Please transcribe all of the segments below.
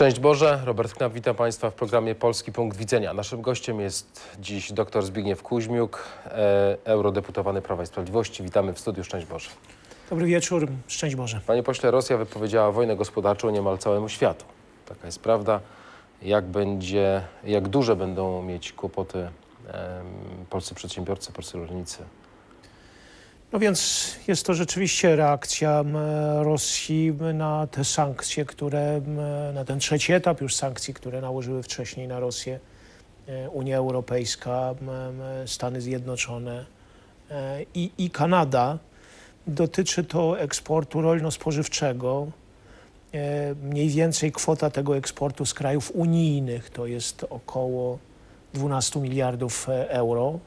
Szczęść Boże, Robert Knap, witam Państwa w programie Polski Punkt Widzenia. Naszym gościem jest dziś dr Zbigniew Kuźmiuk, e, eurodeputowany Prawa i Sprawiedliwości. Witamy w studiu, szczęść Boże. Dobry wieczór, szczęść Boże. Panie pośle, Rosja wypowiedziała wojnę gospodarczą niemal całemu światu. Taka jest prawda. Jak będzie, jak duże będą mieć kłopoty polscy przedsiębiorcy, polscy rolnicy no więc jest to rzeczywiście reakcja Rosji na te sankcje, które, na ten trzeci etap już sankcji, które nałożyły wcześniej na Rosję e, Unia Europejska, Stany Zjednoczone e, i, i Kanada. Dotyczy to eksportu rolno-spożywczego. E, mniej więcej kwota tego eksportu z krajów unijnych to jest około 12 miliardów euro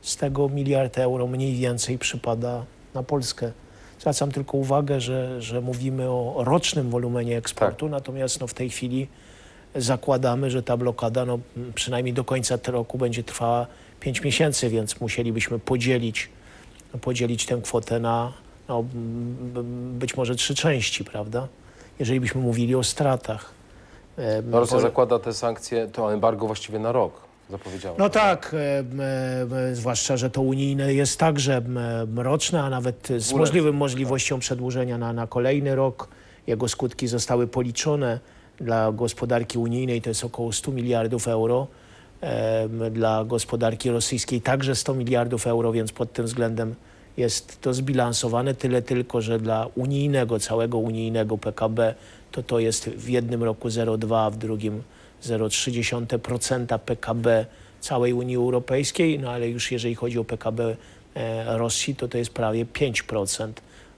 z tego miliard euro mniej więcej przypada na Polskę. Zwracam tylko uwagę, że, że mówimy o rocznym wolumenie eksportu, tak. natomiast no, w tej chwili zakładamy, że ta blokada no, przynajmniej do końca tego roku będzie trwała 5 miesięcy, więc musielibyśmy podzielić, no, podzielić tę kwotę na no, być może trzy części, prawda? Jeżeli byśmy mówili o stratach. E, no, Rosja zakłada te sankcje, to embargo właściwie na rok zapowiedziała. No tak, e, e, e, zwłaszcza, że to unijne jest także roczne, a nawet z możliwym tak. możliwością przedłużenia na, na kolejny rok. Jego skutki zostały policzone dla gospodarki unijnej, to jest około 100 miliardów euro dla gospodarki rosyjskiej także 100 miliardów euro, więc pod tym względem jest to zbilansowane. Tyle tylko, że dla unijnego, całego unijnego PKB to to jest w jednym roku 0,2, a w drugim 0,3% PKB całej Unii Europejskiej, no ale już jeżeli chodzi o PKB e, Rosji, to to jest prawie 5%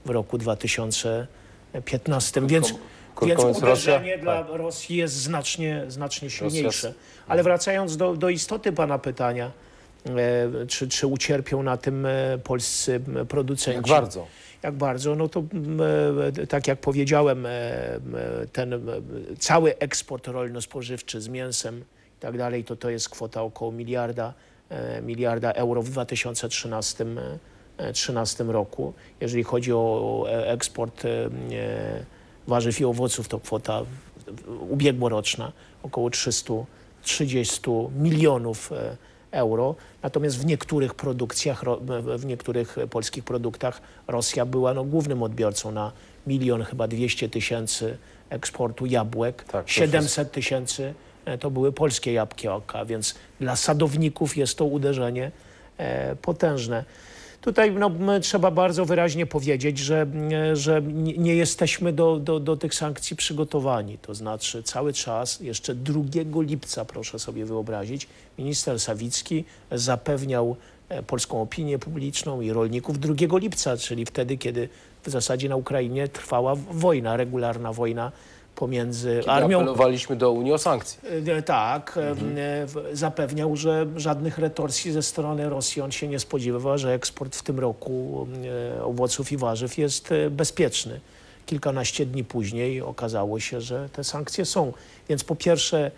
w roku 2015. Więc, więc uderzenie dla tak. Rosji jest znacznie, znacznie silniejsze. Ale wracając do, do istoty Pana pytania, e, czy, czy ucierpią na tym e, polscy producenci? Jak bardzo jak bardzo, no to mm, e, tak jak powiedziałem, e, e, ten cały eksport rolno-spożywczy z mięsem i tak dalej, to to jest kwota około miliarda, miliarda euro w 2013 2013 roku. Jeżeli chodzi o eksport warzyw i owoców, to kwota ubiegłoroczna około 330 milionów euro euro. Natomiast w niektórych produkcjach, w niektórych e, polskich produktach Rosja była no, głównym odbiorcą na milion chyba 200 tysięcy eksportu jabłek, tak, 700 tysięcy e, to były polskie jabłki oka, więc dla sadowników jest to uderzenie e, potężne. Tutaj no, trzeba bardzo wyraźnie powiedzieć, że, że nie jesteśmy do, do, do tych sankcji przygotowani. To znaczy cały czas, jeszcze 2 lipca proszę sobie wyobrazić, minister Sawicki zapewniał e, polską opinię publiczną i rolników 2 lipca, czyli wtedy, kiedy w zasadzie na Ukrainie trwała wojna, regularna wojna pomiędzy Kiedy armią. apelowaliśmy do Unii o sankcje. E, e, tak, mhm. zapewniał, że żadnych retorsji ze strony Rosji on się nie spodziewa, że eksport w tym roku owoców i warzyw jest bezpieczny. Kilkanaście dni później okazało się, że te sankcje są. Więc po pierwsze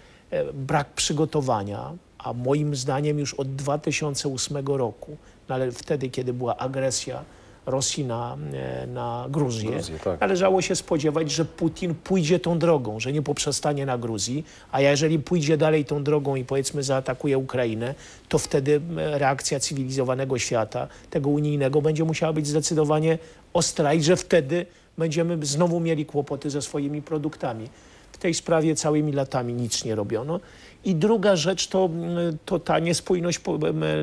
brak przygotowania, a moim zdaniem już od 2008 roku, no ale wtedy, kiedy była agresja Rosji na, e, na Gruzję. Gruzję tak. Należało się spodziewać, że Putin pójdzie tą drogą, że nie poprzestanie na Gruzji, a jeżeli pójdzie dalej tą drogą i powiedzmy zaatakuje Ukrainę, to wtedy reakcja cywilizowanego świata, tego unijnego, będzie musiała być zdecydowanie ostra i że wtedy będziemy znowu mieli kłopoty ze swoimi produktami. W tej sprawie całymi latami nic nie robiono. I druga rzecz to, to ta niespójność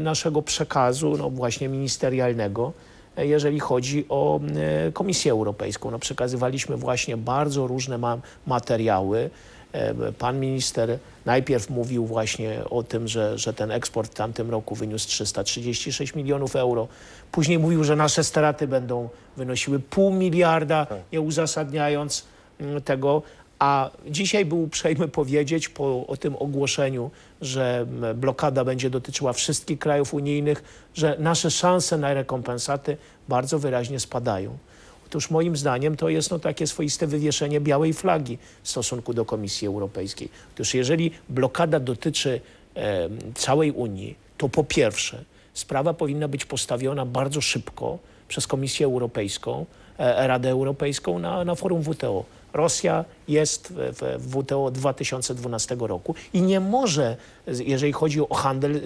naszego przekazu, no właśnie ministerialnego, jeżeli chodzi o e, Komisję Europejską. No, przekazywaliśmy właśnie bardzo różne ma materiały. E, pan minister najpierw mówił właśnie o tym, że, że ten eksport w tamtym roku wyniósł 336 milionów euro. Później mówił, że nasze straty będą wynosiły pół miliarda, tak. nie uzasadniając mm, tego. A dzisiaj był uprzejmy powiedzieć po, o tym ogłoszeniu, że blokada będzie dotyczyła wszystkich krajów unijnych, że nasze szanse na rekompensaty bardzo wyraźnie spadają. Otóż moim zdaniem to jest no takie swoiste wywieszenie białej flagi w stosunku do Komisji Europejskiej. Otóż jeżeli blokada dotyczy e, całej Unii, to po pierwsze sprawa powinna być postawiona bardzo szybko przez Komisję Europejską, e, Radę Europejską na, na forum WTO. Rosja jest w WTO 2012 roku i nie może, jeżeli chodzi o handel,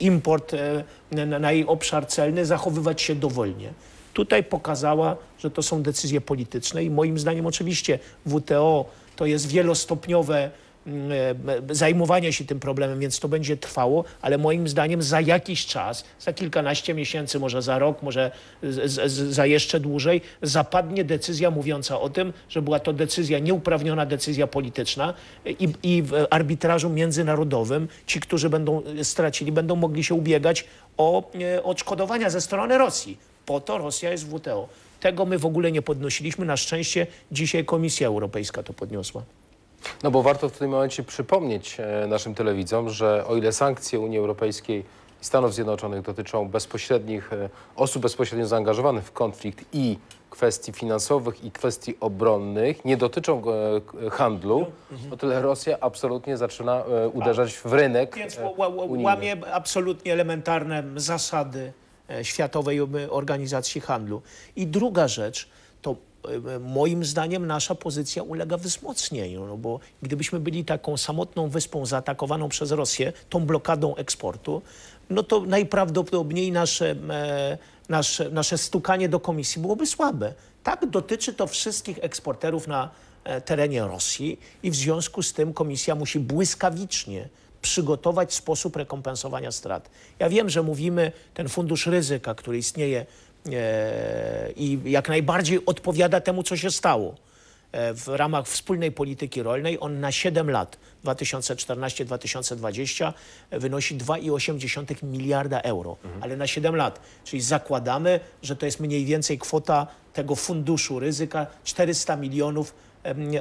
import e, na jej obszar celny, zachowywać się dowolnie. Tutaj pokazała, że to są decyzje polityczne i moim zdaniem oczywiście WTO to jest wielostopniowe E, e, zajmowania się tym problemem, więc to będzie trwało, ale moim zdaniem za jakiś czas, za kilkanaście miesięcy, może za rok, może za jeszcze dłużej, zapadnie decyzja mówiąca o tym, że była to decyzja, nieuprawniona decyzja polityczna i, i w arbitrażu międzynarodowym ci, którzy będą stracili, będą mogli się ubiegać o e, odszkodowania ze strony Rosji. Po to Rosja jest w WTO. Tego my w ogóle nie podnosiliśmy. Na szczęście dzisiaj Komisja Europejska to podniosła. No bo warto w tym momencie przypomnieć e, naszym telewidzom, że o ile sankcje Unii Europejskiej i Stanów Zjednoczonych dotyczą bezpośrednich e, osób bezpośrednio zaangażowanych w konflikt i kwestii finansowych i kwestii obronnych, nie dotyczą e, handlu, o tyle Rosja absolutnie zaczyna uderzać w rynek Więc unijny. łamie absolutnie elementarne zasady Światowej Organizacji Handlu. I druga rzecz to moim zdaniem nasza pozycja ulega wzmocnieniu, no bo gdybyśmy byli taką samotną wyspą zaatakowaną przez Rosję, tą blokadą eksportu, no to najprawdopodobniej nasze, e, nasze, nasze stukanie do komisji byłoby słabe. Tak dotyczy to wszystkich eksporterów na e, terenie Rosji i w związku z tym komisja musi błyskawicznie przygotować sposób rekompensowania strat. Ja wiem, że mówimy, ten fundusz ryzyka, który istnieje E, i jak najbardziej odpowiada temu, co się stało. E, w ramach wspólnej polityki rolnej on na 7 lat 2014-2020 e, wynosi 2,8 miliarda euro, mhm. ale na 7 lat. Czyli zakładamy, że to jest mniej więcej kwota tego funduszu ryzyka 400 milionów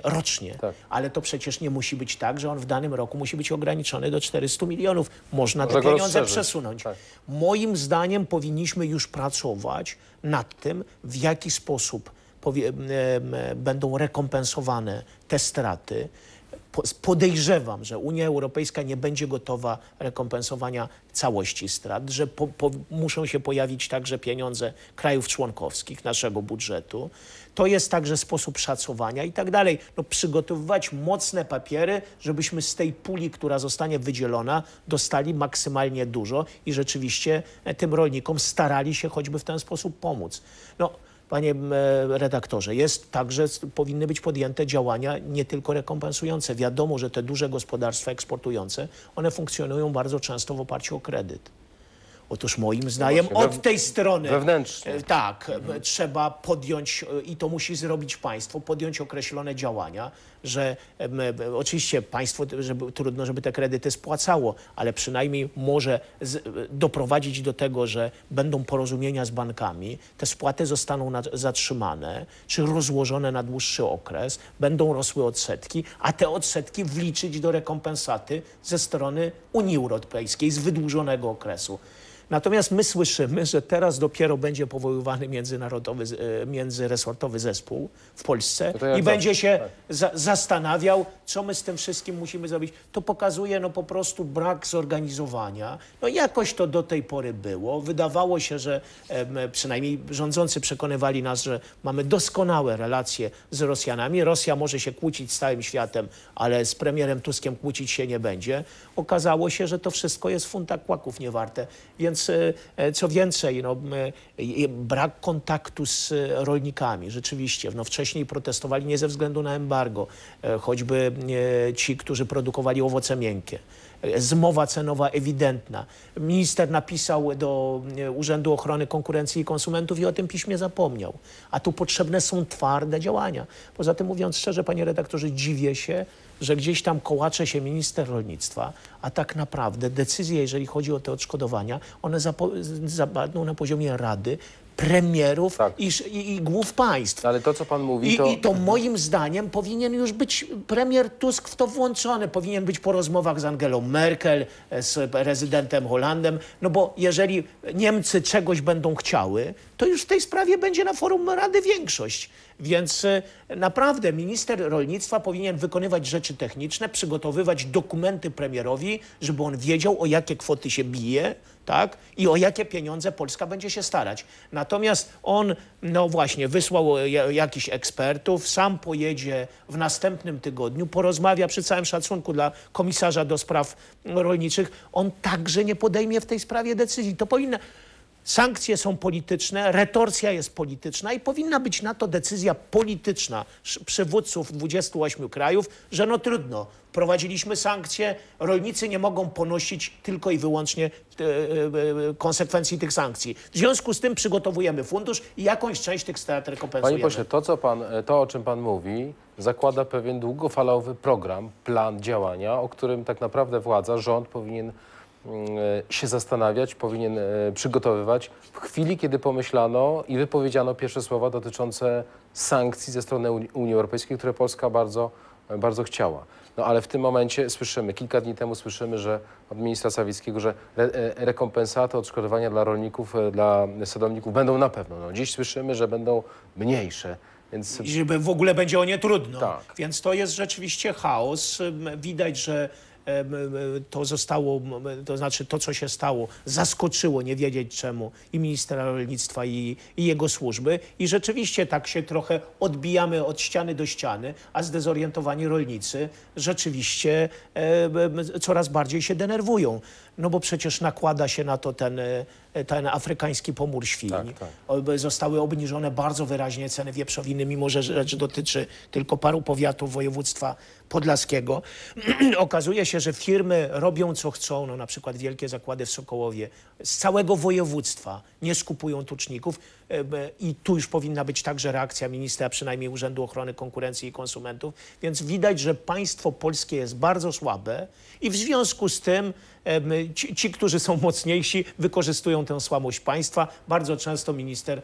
rocznie. Tak. Ale to przecież nie musi być tak, że on w danym roku musi być ograniczony do 400 milionów. Można te pieniądze przesunąć. Tak. Moim zdaniem powinniśmy już pracować nad tym, w jaki sposób powie, e, będą rekompensowane te straty podejrzewam, że Unia Europejska nie będzie gotowa rekompensowania całości strat, że po, po, muszą się pojawić także pieniądze krajów członkowskich, naszego budżetu. To jest także sposób szacowania i tak dalej. No, przygotowywać mocne papiery, żebyśmy z tej puli, która zostanie wydzielona, dostali maksymalnie dużo i rzeczywiście e, tym rolnikom starali się choćby w ten sposób pomóc. No, panie redaktorze, jest także, powinny być podjęte działania nie tylko rekompensujące. Wiadomo, że te duże gospodarstwa eksportujące, one funkcjonują bardzo często w oparciu o kredyt. Otóż moim no zdaniem no od tej strony wewnętrznie. E, tak, mhm. trzeba podjąć e, i to musi zrobić państwo, podjąć określone działania, że my, oczywiście państwo żeby, trudno, żeby te kredyty spłacało, ale przynajmniej może z, doprowadzić do tego, że będą porozumienia z bankami, te spłaty zostaną zatrzymane czy rozłożone na dłuższy okres, będą rosły odsetki, a te odsetki wliczyć do rekompensaty ze strony Unii Europejskiej z wydłużonego okresu. Natomiast my słyszymy, że teraz dopiero będzie powoływany międzynarodowy, e, międzyresortowy zespół w Polsce ja i będzie się tak. za, zastanawiał, co my z tym wszystkim musimy zrobić. To pokazuje no, po prostu brak zorganizowania. No jakoś to do tej pory było. Wydawało się, że przynajmniej rządzący przekonywali nas, że mamy doskonałe relacje z Rosjanami. Rosja może się kłócić z całym światem, ale z premierem Tuskiem kłócić się nie będzie. Okazało się, że to wszystko jest funta kłaków niewarte. Więc E, co więcej, no, e, brak kontaktu z e, rolnikami. Rzeczywiście, no, wcześniej protestowali nie ze względu na embargo, choćby ci, którzy produkowali owoce miękkie zmowa cenowa ewidentna. Minister napisał do e, Urzędu Ochrony Konkurencji i Konsumentów i o tym piśmie zapomniał. A tu potrzebne są twarde działania. Poza tym mówiąc szczerze, panie redaktorze, dziwię się, że gdzieś tam kołacze się minister rolnictwa, a tak naprawdę decyzje, jeżeli chodzi o te odszkodowania, one zapadną na poziomie Rady, premierów tak. i, i, i, głów państw. Ale to, co pan mówi, I, to... I to moim zdaniem powinien już być premier Tusk w to włączony. Powinien być po rozmowach z Angelą Merkel, e, z prezydentem Holandem, no bo jeżeli Niemcy czegoś będą chciały, to już w tej sprawie będzie na forum Rady większość. Więc y, naprawdę minister rolnictwa powinien wykonywać rzeczy techniczne, przygotowywać dokumenty premierowi, żeby on wiedział, o jakie kwoty się bije tak? i o jakie pieniądze Polska będzie się starać. Natomiast on, no właśnie, wysłał e, jakichś ekspertów, sam pojedzie w następnym tygodniu, porozmawia przy całym szacunku dla komisarza do spraw rolniczych. On także nie podejmie w tej sprawie decyzji. To powinna, Sankcje są polityczne, retorsja jest polityczna i powinna być na to decyzja polityczna przywódców 28 krajów, że no trudno, prowadziliśmy sankcje, rolnicy nie mogą ponosić tylko i wyłącznie e, e, e, konsekwencji tych sankcji. W związku z tym przygotowujemy fundusz i jakąś część tych strat rekompensujemy. Panie pośle, to, co pan, to o czym pan mówi, zakłada pewien długofalowy program, plan działania, o którym tak naprawdę władza, rząd powinien E, się zastanawiać, powinien e, przygotowywać w chwili, kiedy pomyślano i wypowiedziano pierwsze słowa dotyczące sankcji ze strony Unii Europejskiej, które Polska bardzo, e, bardzo chciała. No ale w tym momencie słyszymy, kilka dni temu słyszymy, że od ministra Sawickiego, że re, rekompensaty, odszkodowania dla rolników, dla sadowników będą na pewno. No, dziś słyszymy, że będą mniejsze. Więc... I w ogóle będzie o nie trudno. Tak. Więc to jest rzeczywiście chaos. Widać, że to zostało, to znaczy to, co się stało, zaskoczyło nie wiedzieć czemu i ministra rolnictwa i, i jego służby i rzeczywiście tak się trochę odbijamy od ściany do ściany, a zdezorientowani rolnicy rzeczywiście coraz bardziej się denerwują no bo przecież nakłada się na to ten, e, ten afrykański pomór świń. Tak, tak. Zostały obniżone bardzo wyraźnie ceny wieprzowiny, mimo że rzecz dotyczy tylko paru powiatów województwa podlaskiego. Okazuje się, że firmy robią co chcą, no na przykład wielkie zakłady w Sokołowie, z całego województwa nie skupują tuczników e, i tu już powinna być także reakcja ministra, przynajmniej Urzędu Ochrony Konkurencji i Konsumentów, więc widać, że państwo polskie jest bardzo słabe i w związku z tym Ci, ci, którzy są mocniejsi, wykorzystują tę słabość państwa. Bardzo często minister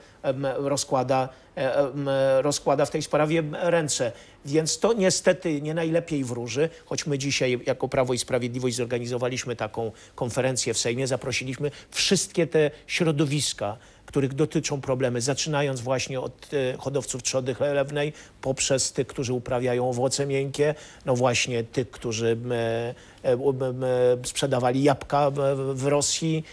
rozkłada, e, rozkłada w tej sprawie ręce. Więc to niestety nie najlepiej wróży, choć my dzisiaj jako Prawo i Sprawiedliwość zorganizowaliśmy taką konferencję w Sejmie, zaprosiliśmy wszystkie te środowiska, których dotyczą problemy, zaczynając właśnie od e, hodowców trzody chlewnej, poprzez tych, którzy uprawiają owoce miękkie, no właśnie tych, którzy e, e, sprzedawali jabłka w Rosji,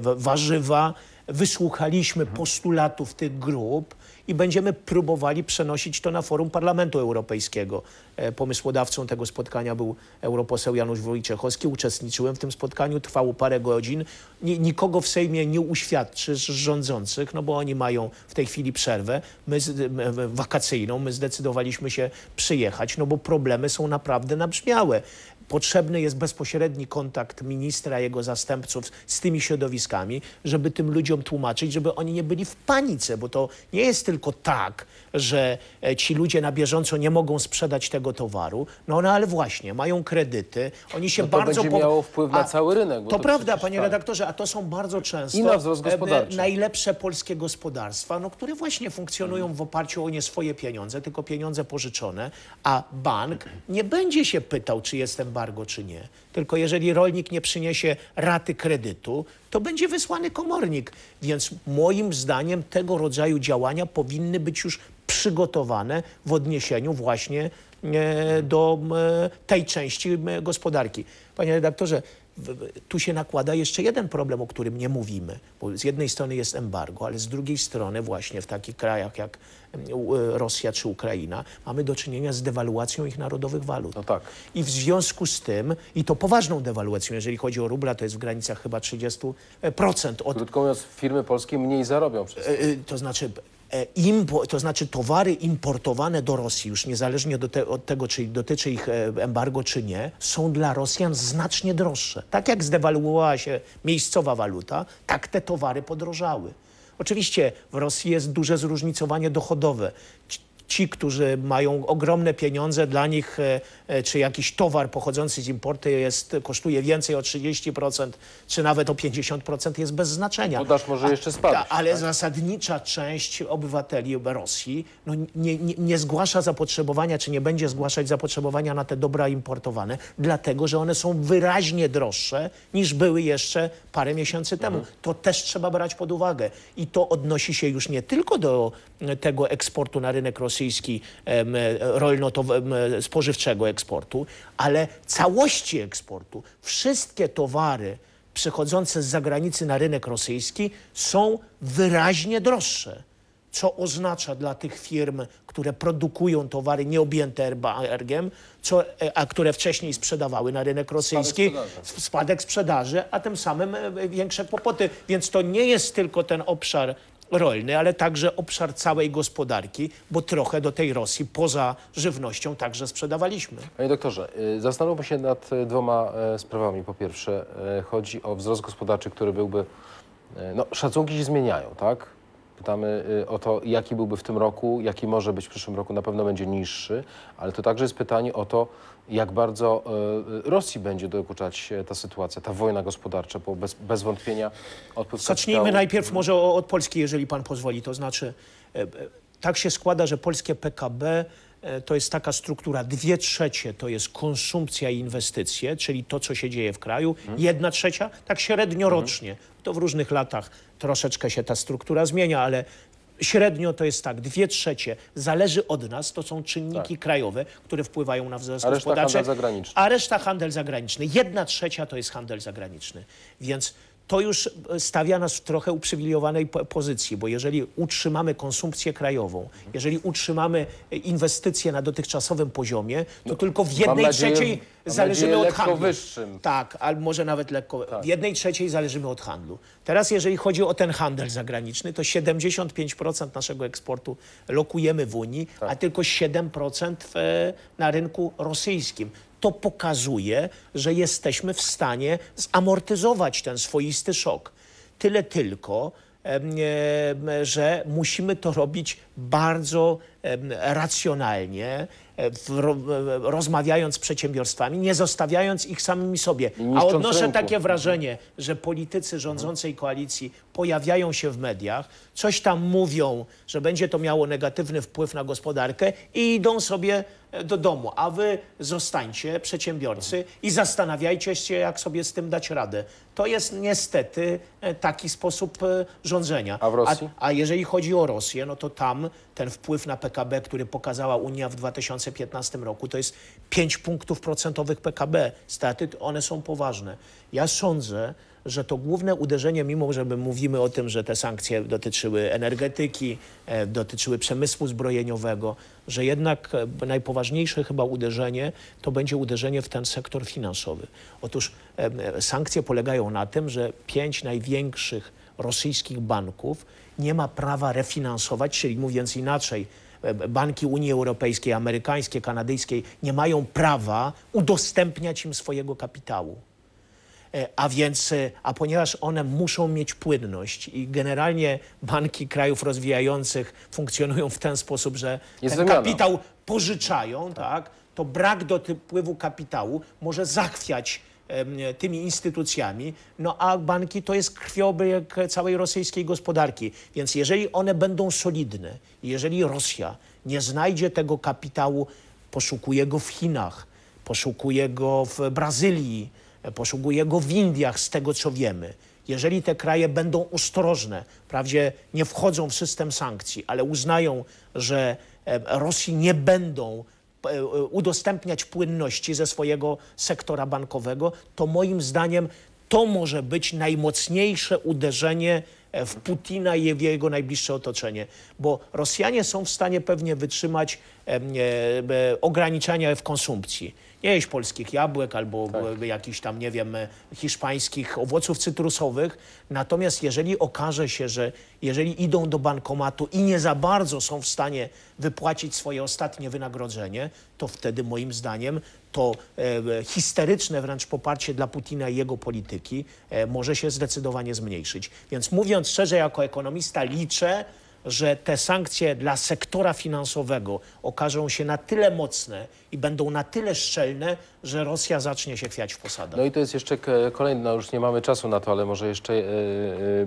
warzywa, wysłuchaliśmy postulatów tych grup i będziemy próbowali przenosić to na forum Parlamentu Europejskiego. E, pomysłodawcą tego spotkania był europoseł Janusz Wojciechowski. Uczestniczyłem w tym spotkaniu, trwało parę godzin. Nikogo w Sejmie nie uświadczysz z rządzących, no bo oni mają w tej chwili przerwę my z, wakacyjną. My zdecydowaliśmy się przyjechać, no bo problemy są naprawdę nabrzmiałe. Potrzebny jest bezpośredni kontakt ministra, jego zastępców z tymi środowiskami, żeby tym ludziom tłumaczyć, żeby oni nie byli w panice, bo to nie jest tylko tak, że e, ci ludzie na bieżąco nie mogą sprzedać tego towaru. No, no ale właśnie, mają kredyty, oni się no to bardzo. Będzie miało wpływ na a, cały rynek. to, to prawda, panie tak. redaktorze, a to są bardzo często I na wzrost e, gospodarczy. najlepsze polskie gospodarstwa, no, które właśnie funkcjonują w oparciu o nie swoje pieniądze, tylko pieniądze pożyczone, a bank nie będzie się pytał, czy jestem embargo, czy nie. Tylko jeżeli rolnik nie przyniesie raty kredytu, to będzie wysłany komornik. Więc moim zdaniem tego rodzaju działania powinny być już przygotowane w odniesieniu właśnie e, do e, tej części gospodarki. Panie redaktorze, tu się nakłada jeszcze jeden problem, o którym nie mówimy. Bo z jednej strony jest embargo, ale z drugiej strony właśnie w takich krajach jak mm, e, Rosja czy Ukraina mamy do czynienia z dewaluacją ich narodowych walut. No tak. I w związku z tym, i to poważną dewaluacją, jeżeli chodzi o rubla, to jest w granicach chyba 30%. E, od... Krótko mówiąc, firmy polskie mniej zarobią przez e, to. To znaczy E, impo, to znaczy towary importowane do Rosji, już niezależnie te, od tego, czy dotyczy ich e, embargo, czy nie, są dla Rosjan znacznie droższe. Tak jak zdewaluowała się miejscowa waluta, tak te towary podrożały. Oczywiście w Rosji jest duże zróżnicowanie dochodowe ci, którzy mają ogromne pieniądze, dla nich e, e, czy jakiś towar pochodzący z importu jest, kosztuje więcej o 30%, czy nawet o 50% jest bez znaczenia. Podaż może jeszcze spadać. ale tak? zasadnicza część obywateli Rosji no, nie, nie, nie zgłasza zapotrzebowania, czy nie będzie zgłaszać zapotrzebowania na te dobra importowane, dlatego, że one są wyraźnie droższe niż były jeszcze parę miesięcy temu. Mhm. To też trzeba brać pod uwagę. I to odnosi się już nie tylko do tego eksportu na rynek rosyjski, rosyjski e, rolno-spożywczego e, eksportu, ale całości eksportu, wszystkie towary przychodzące z zagranicy na rynek rosyjski są wyraźnie droższe co oznacza dla tych firm, które produkują towary nieobjęte embargiem, co, e, a które wcześniej sprzedawały na rynek rosyjski, spadek sprzedaży. spadek sprzedaży, a tym samym większe kłopoty. Więc to nie jest tylko ten obszar rolny, ale także obszar całej gospodarki, bo trochę do tej Rosji poza żywnością także sprzedawaliśmy. Panie doktorze, y, zastanówmy się nad y, dwoma y, sprawami. Po pierwsze, chodzi o wzrost gospodarczy, który byłby... No, szacunki się zmieniają, tak? Pytamy o to, jaki byłby w tym roku, jaki może być w przyszłym roku, na pewno będzie niższy, ale to także jest pytanie o to, jak bardzo e, Rosji będzie dokuczać ta sytuacja, ta wojna gospodarcza, bo bez, bez wątpienia odpływ Zacznijmy kapitału... najpierw może od Polski, jeżeli pan pozwoli. To znaczy, e, e, tak się składa, że polskie PKB to jest taka struktura, dwie trzecie to jest konsumpcja i inwestycje, czyli to, co się dzieje w kraju, mhm. jedna trzecia tak średnio rocznie. Mhm. To w różnych latach troszeczkę się ta struktura zmienia, ale Średnio to jest tak, dwie trzecie zależy od nas, to są czynniki tak. krajowe, które wpływają na wzrost a zagraniczny. A reszta handel zagraniczny. Jedna trzecia to jest handel zagraniczny. Więc to już stawia nas w trochę uprzywilejowanej pozycji, bo jeżeli utrzymamy konsumpcję krajową, jeżeli utrzymamy e, inwestycje na dotychczasowym poziomie, to no, tylko w jednej nadzieję, trzeciej zależymy od handlu. Wyższym. Tak, albo może nawet lekko. Tak. W jednej trzeciej zależymy od handlu. Teraz jeżeli chodzi o ten handel zagraniczny, to 75% naszego eksportu lokujemy w Unii, tak. a tylko 7% w, e, na rynku rosyjskim to pokazuje, że jesteśmy w stanie zamortyzować ten swoisty szok. Tyle tylko, że musimy to robić bardzo racjonalnie, rozmawiając z przedsiębiorstwami, nie zostawiając ich samymi sobie. A odnoszę takie wrażenie, że politycy rządzącej koalicji pojawiają się w mediach, coś tam mówią, że będzie to miało negatywny wpływ na gospodarkę i idą sobie e, do domu, a wy zostańcie przedsiębiorcy i zastanawiajcie się, jak sobie z tym dać radę. To jest niestety e, taki sposób e, rządzenia. A w Rosji? A, a jeżeli chodzi o Rosję, no to tam ten wpływ na PKB, który pokazała Unia w 2015 roku, to jest 5 punktów procentowych PKB. Staty, one są poważne. Ja sądzę, że to główne uderzenie, mimo że my mówimy o tym, że te sankcje dotyczyły energetyki, e, dotyczyły przemysłu zbrojeniowego, że jednak e, najpoważniejsze chyba uderzenie to będzie uderzenie w ten sektor finansowy. Otóż e, sankcje polegają na tym, że pięć największych rosyjskich banków nie ma prawa refinansować, czyli mówiąc inaczej, banki Unii Europejskiej, amerykańskie, kanadyjskie nie mają prawa udostępniać im swojego kapitału. E, a więc, e, a ponieważ one muszą mieć płynność i generalnie banki krajów rozwijających funkcjonują w ten sposób, że Jest ten kapitał pożyczają, tak, to brak dopływu kapitału może zachwiać tymi instytucjami, no a banki to jest krwiobieg całej rosyjskiej gospodarki. Więc jeżeli one będą solidne, jeżeli Rosja nie znajdzie tego kapitału, poszukuje go w Chinach, poszukuje go w Brazylii, E, posługuje go w Indiach, z tego co wiemy. Jeżeli te kraje będą ostrożne, wprawdzie nie wchodzą w system sankcji, ale uznają, że e, Rosji nie będą e, udostępniać płynności ze swojego sektora bankowego, to moim zdaniem to może być najmocniejsze uderzenie w Putina i w jego najbliższe otoczenie, bo Rosjanie są w stanie pewnie wytrzymać ograniczenia w konsumpcji nie jeść polskich jabłek albo tak. E, jakichś tam, nie wiem, e, hiszpańskich owoców cytrusowych. Natomiast jeżeli okaże się, że jeżeli idą do bankomatu i nie za bardzo są w stanie wypłacić swoje ostatnie wynagrodzenie, to wtedy moim zdaniem to e, e histeryczne wręcz poparcie dla Putina i jego polityki e, może się zdecydowanie zmniejszyć. Więc mówiąc szczerze, jako ekonomista liczę, że te sankcje dla sektora finansowego okażą się na tyle mocne i będą na tyle szczelne, że Rosja zacznie się chwiać w posadę. No i to jest jeszcze kolejny, no już nie mamy czasu na to, ale może jeszcze yy,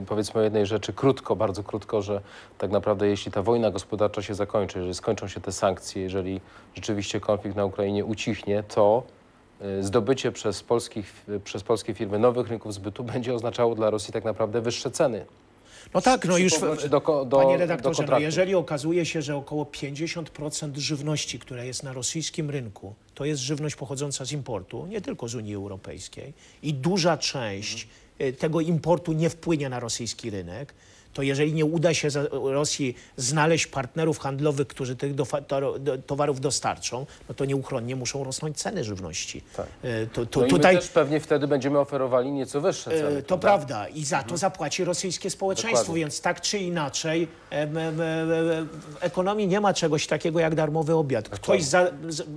powiedzmy o jednej rzeczy krótko, bardzo krótko, że tak naprawdę jeśli ta wojna gospodarcza się zakończy, jeżeli skończą się te sankcje, jeżeli rzeczywiście konflikt na Ukrainie ucichnie, to e, zdobycie przez, polskich, przez polskie firmy nowych rynków zbytu będzie oznaczało dla Rosji tak naprawdę wyższe ceny. No tak, no już, do, do, panie redaktorze, do no jeżeli okazuje się, że około 50% żywności, która jest na rosyjskim rynku, to jest żywność pochodząca z importu, nie tylko z Unii Europejskiej i duża część mhm. tego importu nie wpłynie na rosyjski rynek, to jeżeli nie uda się Rosji znaleźć partnerów handlowych, którzy tych do, to, do, towarów dostarczą, no to nieuchronnie muszą rosnąć ceny żywności. Tak. E, to, to, no tutaj... też pewnie wtedy będziemy oferowali nieco wyższe e, ceny. To prawda, prawda. i za mhm. to zapłaci rosyjskie społeczeństwo, Dokładnie. więc tak czy inaczej e, w ekonomii nie ma czegoś takiego jak darmowy obiad. Ktoś za, z,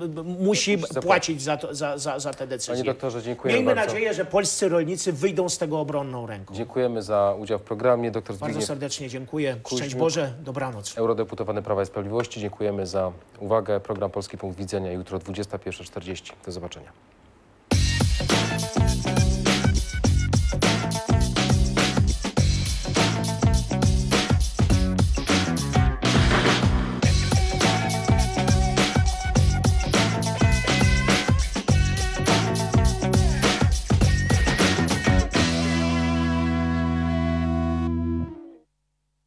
musi Ktoś płacić za, to, za, za, za te decyzje. Panie doktorze, dziękuję Miejmy nadzieję, że polscy rolnicy wyjdą z tego obronną ręką. Dziękujemy za udział w programie. doktor. Zbigniew serdecznie dziękuję. Szczęść Boże, dobranoc. Eurodeputowany Prawa i Sprawiedliwości, dziękujemy za uwagę. Program Polski Punkt Widzenia jutro 21.40. Do zobaczenia.